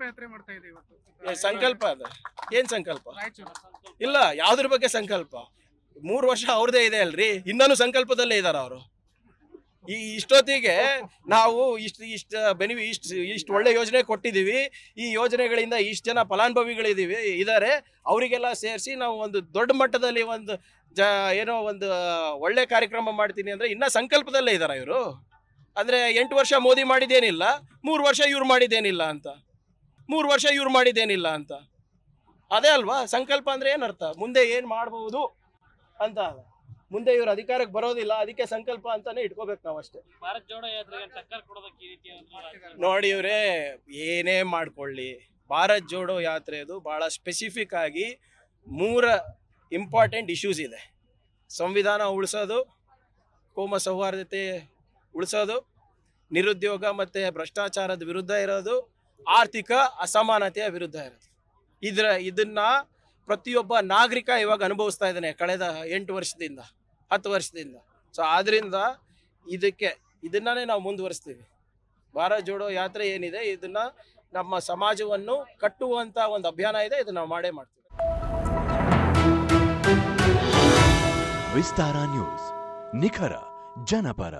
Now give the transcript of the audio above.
ಸಂಕಲ್ಪ ಯಾತ್ರೆ ಮಾಡ್ತಾ ಇದೆ ಸಂಕಲ್ಪ ಅದ ಏನ್ ಸಂಕಲ್ಪ ಇಲ್ಲ ಯಾವ್ದ್ರ ಬಗ್ಗೆ ಸಂಕಲ್ಪ ಮೂರು ವರ್ಷ ಅವ್ರದೇ ಇದೆ ಅಲ್ರಿ ಇನ್ನೂ ಸಂಕಲ್ಪದಲ್ಲೇ ಇದಾರ ಅವರು ಈ ಇಷ್ಟೊತ್ತಿಗೆ ನಾವು ಇಷ್ಟು ಇಷ್ಟ ಬೆನಿವಿ ಇಷ್ಟ ಇಷ್ಟು ಒಳ್ಳೆ ಯೋಜನೆ ಕೊಟ್ಟಿದ್ದೀವಿ ಈ ಯೋಜನೆಗಳಿಂದ ಇಷ್ಟು ಜನ ಫಲಾನುಭವಿಗಳಿದ್ದೀವಿ ಇದ್ದಾರೆ ಅವರಿಗೆಲ್ಲ ಸೇರಿಸಿ ನಾವು ಒಂದು ದೊಡ್ಡ ಮಟ್ಟದಲ್ಲಿ ಒಂದು ಜ ಏನೋ ಒಂದು ಒಳ್ಳೆ ಕಾರ್ಯಕ್ರಮ ಮಾಡ್ತೀನಿ ಅಂದರೆ ಇನ್ನೂ ಸಂಕಲ್ಪದಲ್ಲೇ ಇದ್ದಾರೆ ಇವರು ಅಂದರೆ ಎಂಟು ವರ್ಷ ಮೋದಿ ಮಾಡಿದ್ದೇನಿಲ್ಲ ಮೂರು ವರ್ಷ ಇವ್ರು ಮಾಡಿದ್ದೇನಿಲ್ಲ ಅಂತ ಮೂರು ವರ್ಷ ಇವ್ರು ಮಾಡಿದ್ದೇನಿಲ್ಲ ಅಂತ ಅದೇ ಅಲ್ವಾ ಸಂಕಲ್ಪ ಅಂದ್ರೆ ಏನರ್ಥ ಮುಂದೆ ಏನು ಮಾಡಬಹುದು ಅಂತ ಮುಂದೆ ಇವರು ಅಧಿಕಾರಕ್ಕೆ ಬರೋದಿಲ್ಲ ಅದಕ್ಕೆ ಸಂಕಲ್ಪ ಅಂತಾನೆ ಇಟ್ಕೋಬೇಕು ನಾವು ಅಷ್ಟೇ ನೋಡಿ ಇವ್ರೆ ಏನೇ ಮಾಡ್ಕೊಳ್ಳಿ ಭಾರತ್ ಜೋಡೋ ಯಾತ್ರೆದು ಭಾಳ ಸ್ಪೆಸಿಫಿಕ್ ಆಗಿ ಮೂರ ಇಂಪಾರ್ಟೆಂಟ್ ಇಶ್ಯೂಸ್ ಇದೆ ಸಂವಿಧಾನ ಉಳಿಸೋದು ಕೋಮ ಸೌಹಾರ್ದತೆ ಉಳಿಸೋದು ನಿರುದ್ಯೋಗ ಮತ್ತು ಭ್ರಷ್ಟಾಚಾರದ ವಿರುದ್ಧ ಇರೋದು ಆರ್ಥಿಕ ಅಸಮಾನತೆಯ ವಿರುದ್ಧ ಇರುತ್ತೆ ಇದ್ರ ಇದನ್ನ ಪ್ರತಿಯೊಬ್ಬ ನಾಗರಿಕ ಇವಾಗ ಅನುಭವಿಸ್ತಾ ಇದ್ದಾನೆ ಕಳೆದ ಎಂಟು ವರ್ಷದಿಂದ ಹತ್ತು ವರ್ಷದಿಂದ ಸೊ ಆದ್ರಿಂದ ಇದಕ್ಕೆ ಇದನ್ನೇ ನಾವು ಮುಂದುವರಿಸ್ತೀವಿ ಭಾರ ಜೋಡೋ ಯಾತ್ರೆ ಏನಿದೆ ಇದನ್ನ ನಮ್ಮ ಸಮಾಜವನ್ನು ಕಟ್ಟುವಂತ ಒಂದು ಅಭಿಯಾನ ಇದೆ ಇದನ್ನ ನಾವು ಮಾಡೇ ಮಾಡ್ತೀವಿ ವಿಸ್ತಾರ ನ್ಯೂಸ್ ನಿಖರ ಜನಪರ